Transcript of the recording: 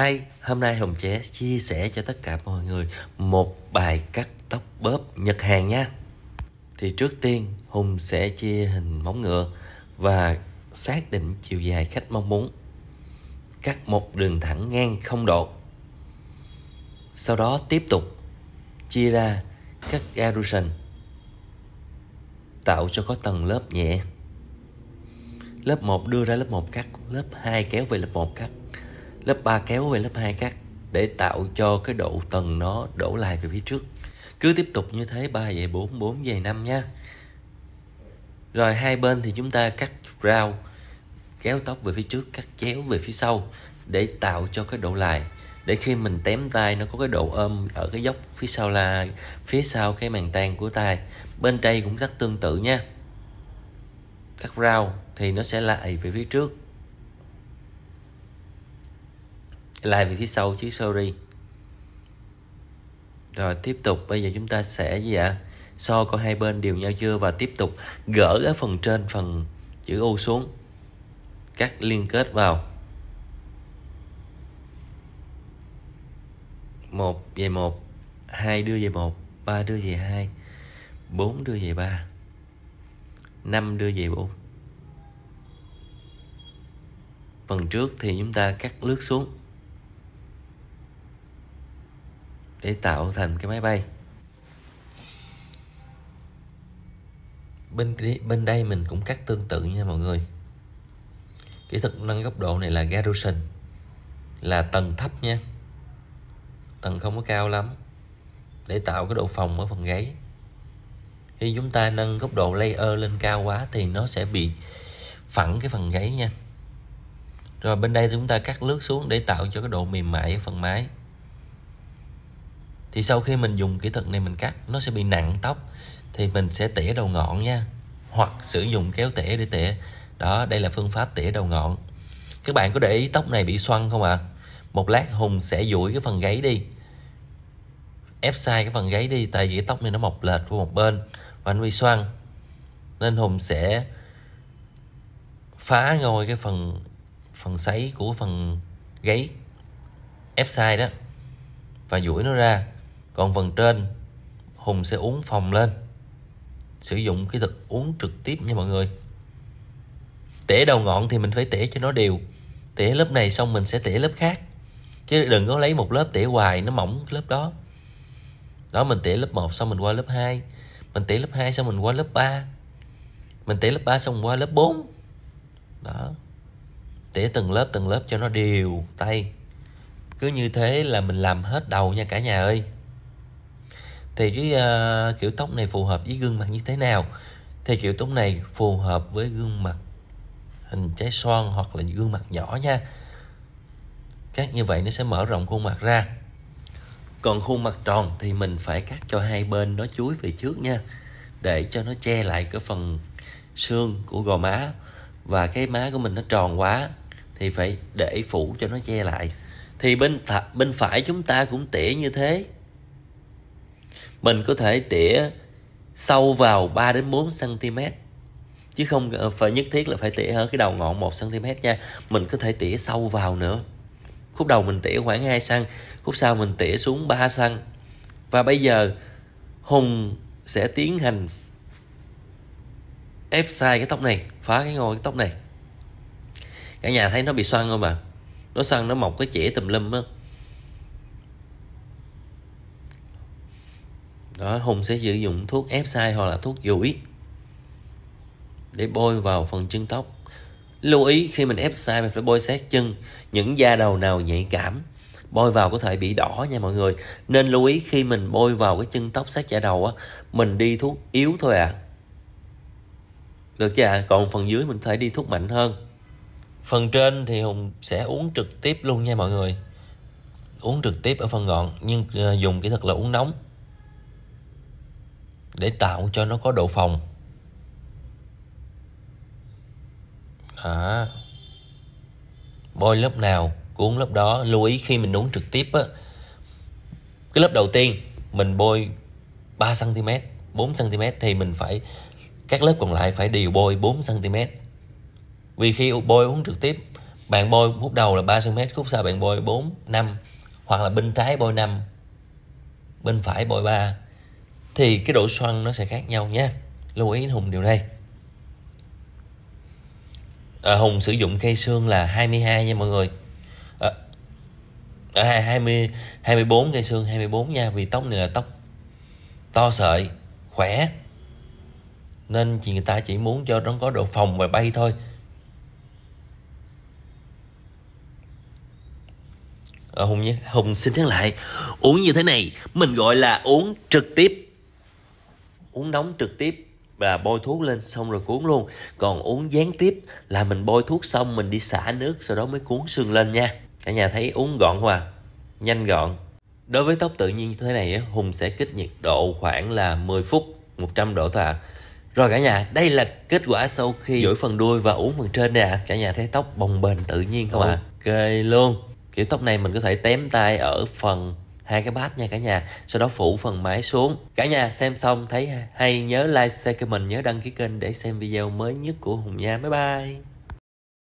Hi, hôm nay Hồng sẽ chia sẻ cho tất cả mọi người một bài cắt tóc bóp Nhật Hàn nha. Thì trước tiên Hùng sẽ chia hình móng ngựa và xác định chiều dài khách mong muốn. Cắt một đường thẳng ngang không độ. Sau đó tiếp tục chia ra các garution tạo cho có tầng lớp nhẹ. Lớp 1 đưa ra lớp 1 cắt, lớp 2 kéo về lớp 1 cắt lớp 3 kéo về lớp 2 cắt để tạo cho cái độ tầng nó đổ lại về phía trước cứ tiếp tục như thế 3 dạy 4 4 dạy 5 nha rồi hai bên thì chúng ta cắt rau kéo tóc về phía trước cắt chéo về phía sau để tạo cho cái độ lại để khi mình tém tay nó có cái độ ôm ở cái dốc phía sau là phía sau cái màng tan của tay bên đây cũng cắt tương tự nha cắt rau thì nó sẽ lại về phía trước like về phía sau chứ sorry rồi tiếp tục bây giờ chúng ta sẽ gì ạ so coi hai bên đều nhau chưa và tiếp tục gỡ cái phần trên phần chữ U xuống cắt liên kết vào một về một hai đưa về một ba đưa về hai bốn đưa về ba năm đưa về bốn phần trước thì chúng ta cắt lướt xuống để tạo thành cái máy bay bên bên đây mình cũng cắt tương tự nha mọi người kỹ thuật nâng góc độ này là garrison là tầng thấp nha tầng không có cao lắm để tạo cái độ phòng ở phần gáy khi chúng ta nâng góc độ layer lên cao quá thì nó sẽ bị phẳng cái phần gáy nha rồi bên đây chúng ta cắt lướt xuống để tạo cho cái độ mềm mại ở phần máy thì sau khi mình dùng kỹ thuật này mình cắt nó sẽ bị nặng tóc thì mình sẽ tỉa đầu ngọn nha hoặc sử dụng kéo tỉa để tỉa đó đây là phương pháp tỉa đầu ngọn các bạn có để ý tóc này bị xoăn không ạ à? một lát hùng sẽ duỗi cái phần gáy đi ép sai cái phần gáy đi tại vì cái tóc này nó mọc lệch qua một bên và nó bị xoăn nên hùng sẽ phá ngôi cái phần phần sấy của phần gáy ép sai đó và duỗi nó ra còn phần trên Hùng sẽ uống phòng lên Sử dụng kỹ thuật uống trực tiếp nha mọi người Tỉa đầu ngọn thì mình phải tỉa cho nó đều Tỉa lớp này xong mình sẽ tỉa lớp khác Chứ đừng có lấy một lớp tỉa hoài nó mỏng lớp đó Đó mình tỉa lớp 1 xong mình qua lớp 2 Mình tỉa lớp 2 xong mình qua lớp 3 Mình tỉa lớp 3 xong qua lớp 4 Đó Tỉa từng lớp từng lớp cho nó đều tay Cứ như thế là mình làm hết đầu nha cả nhà ơi thì cái uh, kiểu tóc này phù hợp với gương mặt như thế nào thì kiểu tóc này phù hợp với gương mặt hình trái xoan hoặc là gương mặt nhỏ nha cắt như vậy nó sẽ mở rộng khuôn mặt ra còn khuôn mặt tròn thì mình phải cắt cho hai bên nó chuối về trước nha để cho nó che lại cái phần xương của gò má và cái má của mình nó tròn quá thì phải để phủ cho nó che lại thì bên th- bên phải chúng ta cũng tỉa như thế mình có thể tỉa sâu vào 3 đến 4 cm chứ không ờ, phải nhất thiết là phải tỉa ở cái đầu ngọn 1 cm nha mình có thể tỉa sâu vào nữa khúc đầu mình tỉa khoảng 2 cm, khúc sau mình tỉa xuống 3 cm và bây giờ Hùng sẽ tiến hành ép sai cái tóc này phá cái ngôi cái tóc này cả nhà thấy nó bị xoăn không ạ nó xoăn nó mọc cái chĩa tùm lum á đó hùng sẽ sử dụng thuốc ép sai hoặc là thuốc duỗi để bôi vào phần chân tóc lưu ý khi mình ép sai mình phải bôi sát chân những da đầu nào nhạy cảm bôi vào có thể bị đỏ nha mọi người nên lưu ý khi mình bôi vào cái chân tóc sát da đầu á mình đi thuốc yếu thôi ạ à. được chưa ạ à? còn phần dưới mình có thể đi thuốc mạnh hơn phần trên thì hùng sẽ uống trực tiếp luôn nha mọi người uống trực tiếp ở phần ngọn nhưng ờ, dùng kỹ thuật là uống nóng để tạo cho nó có độ phòng đó bôi lớp nào cuốn lớp đó lưu ý khi mình uống trực tiếp á cái lớp đầu tiên mình bôi 3 cm 4 cm thì mình phải các lớp còn lại phải đều bôi 4 cm vì khi bôi uống trực tiếp bạn bôi khúc đầu là 3 cm khúc sau bạn bôi 4 5 hoặc là bên trái bôi 5 bên phải bôi 3 thì cái độ xoăn nó sẽ khác nhau nha lưu ý hùng điều này à, hùng sử dụng cây xương là 22 nha mọi người à, à, 20 24 cây xương 24 nha vì tóc này là tóc to sợi khỏe nên chị người ta chỉ muốn cho nó có độ phòng và bay thôi à, hùng nhé hùng xin nhắc lại uống như thế này mình gọi là uống trực tiếp uống nóng trực tiếp và bôi thuốc lên xong rồi cuốn luôn còn uống gián tiếp là mình bôi thuốc xong mình đi xả nước sau đó mới cuốn xương lên nha cả nhà thấy uống gọn không à nhanh gọn đối với tóc tự nhiên như thế này hùng sẽ kích nhiệt độ khoảng là 10 phút 100 độ thôi ạ à. Rồi cả nhà, đây là kết quả sau khi duỗi phần đuôi và uống phần trên nè Cả nhà thấy tóc bồng bềnh tự nhiên không ạ? À? Ok luôn Kiểu tóc này mình có thể tém tay ở phần hai cái bát nha cả nhà sau đó phủ phần mái xuống cả nhà xem xong thấy hay nhớ like share cho mình nhớ đăng ký kênh để xem video mới nhất của hùng nha bye bye